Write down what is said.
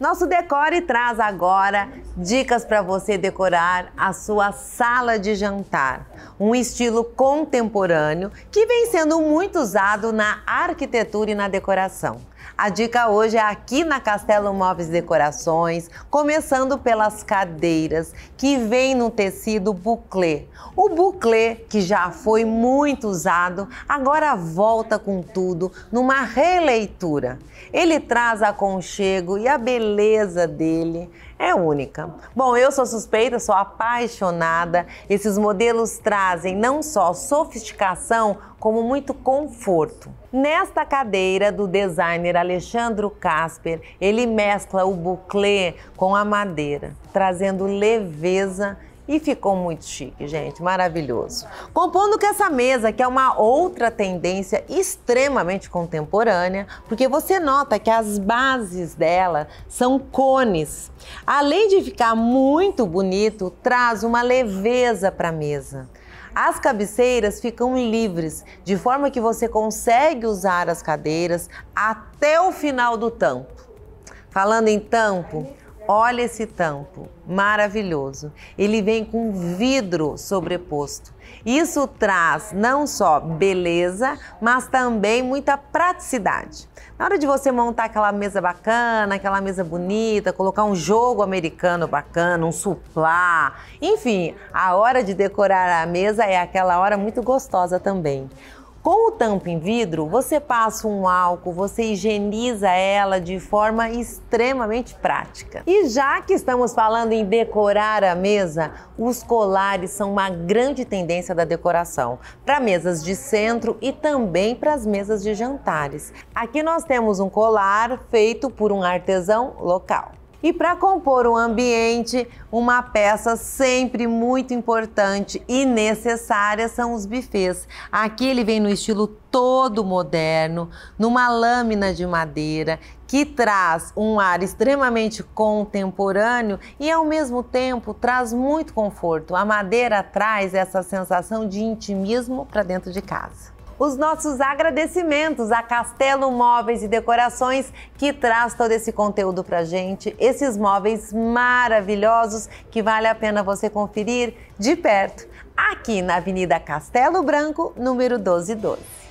Nosso Decore traz agora dicas para você decorar a sua sala de jantar. Um estilo contemporâneo que vem sendo muito usado na arquitetura e na decoração. A dica hoje é aqui na Castelo Móveis Decorações, começando pelas cadeiras que vem no tecido bucle. O bucle que já foi muito usado, agora volta com tudo numa releitura. Ele traz aconchego e a beleza dele é única. Bom, eu sou suspeita, sou apaixonada. Esses modelos trazem não só sofisticação, como muito conforto. Nesta cadeira do designer Alexandro Casper, ele mescla o bucle com a madeira, trazendo leveza e ficou muito chique, gente, maravilhoso. Compondo com essa mesa, que é uma outra tendência extremamente contemporânea, porque você nota que as bases dela são cones. Além de ficar muito bonito, traz uma leveza para a mesa. As cabeceiras ficam livres, de forma que você consegue usar as cadeiras até o final do tampo. Falando em tampo, Olha esse tampo, maravilhoso. Ele vem com vidro sobreposto. Isso traz não só beleza, mas também muita praticidade. Na hora de você montar aquela mesa bacana, aquela mesa bonita, colocar um jogo americano bacana, um suplá, enfim, a hora de decorar a mesa é aquela hora muito gostosa também. Com o tampo em vidro, você passa um álcool, você higieniza ela de forma extremamente prática. E já que estamos falando em decorar a mesa, os colares são uma grande tendência da decoração para mesas de centro e também para as mesas de jantares. Aqui nós temos um colar feito por um artesão local. E para compor o ambiente, uma peça sempre muito importante e necessária são os bufês. Aqui ele vem no estilo todo moderno, numa lâmina de madeira que traz um ar extremamente contemporâneo e ao mesmo tempo traz muito conforto. A madeira traz essa sensação de intimismo para dentro de casa os nossos agradecimentos a Castelo Móveis e Decorações, que traz todo esse conteúdo para gente, esses móveis maravilhosos que vale a pena você conferir de perto, aqui na Avenida Castelo Branco, número 1212.